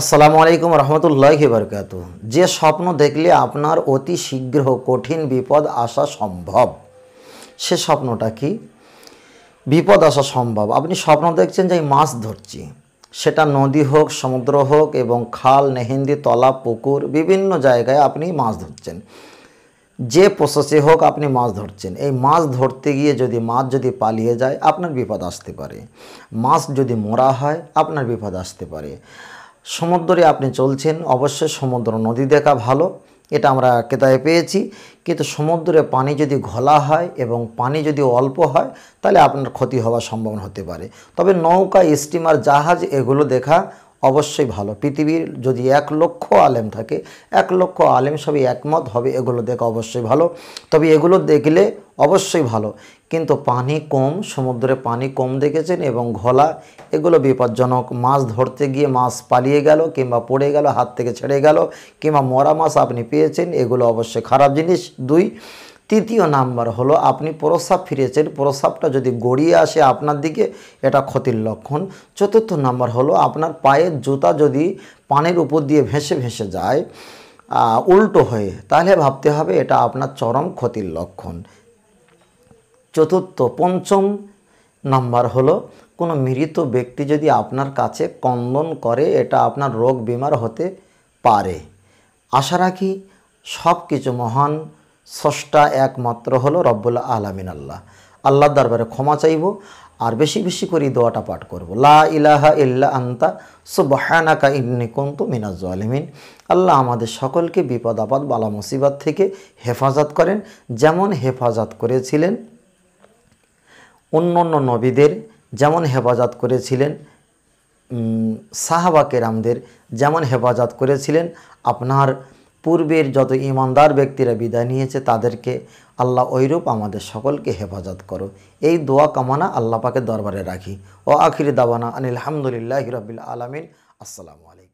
আসসালামু আলাইকুম রহমতুল্লাহ বরকাত যে স্বপ্ন দেখলে আপনার অতি শীঘ্র কঠিন বিপদ আসা সম্ভব সে স্বপ্নটা কি বিপদ আসা সম্ভব আপনি স্বপ্ন দেখছেন যে মাছ ধরছি সেটা নদী হোক সমুদ্র হোক এবং খাল নেহেন্দি তলা পুকুর বিভিন্ন জায়গায় আপনি মাছ ধরছেন যে প্রসেসে হোক আপনি মাছ ধরছেন এই মাছ ধরতে গিয়ে যদি মাছ যদি পালিয়ে যায় আপনার বিপদ আসতে পারে মাছ যদি মরা হয় আপনার বিপদ আসতে পারে সমুদ্রে আপনি চলছেন অবশ্যই সমুদ্র নদী দেখা ভালো এটা আমরা কেতায় পেয়েছি কিন্তু সমুদ্রে পানি যদি ঘোলা হয় এবং পানি যদি অল্প হয় তাহলে আপনার ক্ষতি হওয়ার সম্ভাবনা হতে পারে তবে নৌকা স্টিমার জাহাজ এগুলো দেখা অবশ্যই ভালো পৃথিবীর যদি এক লক্ষ আলেম থাকে এক লক্ষ আলেম সবই একমত হবে এগুলো দেখা অবশ্যই ভালো তবে এগুলো দেখলে অবশ্যই ভালো কিন্তু পানি কম সমুদ্রে পানি কম দেখেছেন এবং ঘোলা এগুলো বিপজ্জনক মাছ ধরতে গিয়ে মাছ পালিয়ে গেল কিংবা পড়ে গেল হাত থেকে ছেড়ে গেল কিংবা মরা মাছ আপনি পেয়েছেন এগুলো অবশ্যই খারাপ জিনিস দুই তৃতীয় নাম্বার হলো আপনি প্রস্রাব ফিরেছেন প্রস্রাবটা যদি গড়িয়ে আসে আপনার দিকে এটা ক্ষতির লক্ষণ চতুর্থ নাম্বার হলো আপনার পায়ের জুতা যদি পানের উপর দিয়ে ভেসে ভেসে যায় উল্টো হয়ে তাহলে ভাবতে হবে এটা আপনার চরম ক্ষতির লক্ষণ চতুর্থ পঞ্চম নাম্বার হলো কোনো মৃত ব্যক্তি যদি আপনার কাছে কন্দন করে এটা আপনার রোগ বিমার হতে পারে আশা রাখি সব কিছু মহান স্রষ্টা একমাত্র হলো রব্বুল্লা আলমিন আল্লাহ আল্লাহর দরবারে ক্ষমা চাইব আর বেশি বেশি করে দোয়াটা পাঠ করবো লা ইলাহা ইল্লা আন্তা সুবহানাকা ইন্নি কন্তু মিনাজ আলমিন আল্লাহ আমাদের সকলকে বিপদ আপদ বালা মুসিবত থেকে হেফাজত করেন যেমন হেফাজত করেছিলেন অন্য অন্য নবীদের যেমন হেফাজত করেছিলেন সাহাবা কেরামদের যেমন হেফাজত করেছিলেন আপনার পূর্বের যত ইমানদার ব্যক্তিরা বিদায় নিয়েছে তাদেরকে আল্লাহ ঐরূপ আমাদের সকলকে হেফাজত করো এই দোয়া কামনা আল্লাহ পাকে দরবারে রাখি ও আখির দাবানা আনিল হিরবিল আলমিন আসসালামু আলাইকুম